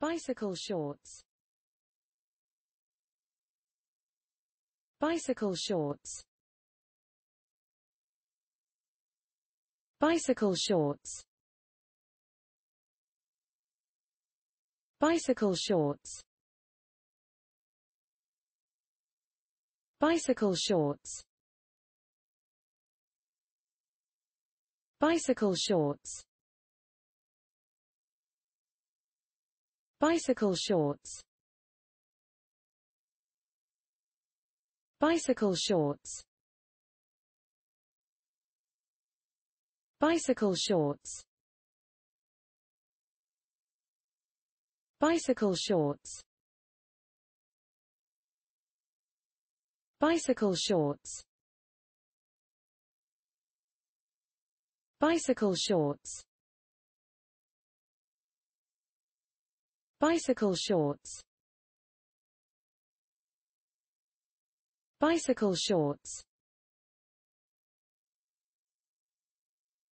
Bicycle shorts Bicycle shorts Bicycle shorts Bicycle shorts Bicycle shorts Bicycle shorts Bicycle shorts Bicycle shorts Bicycle shorts Bicycle shorts Bicycle shorts Bicycle shorts Bicycle shorts Bicycle shorts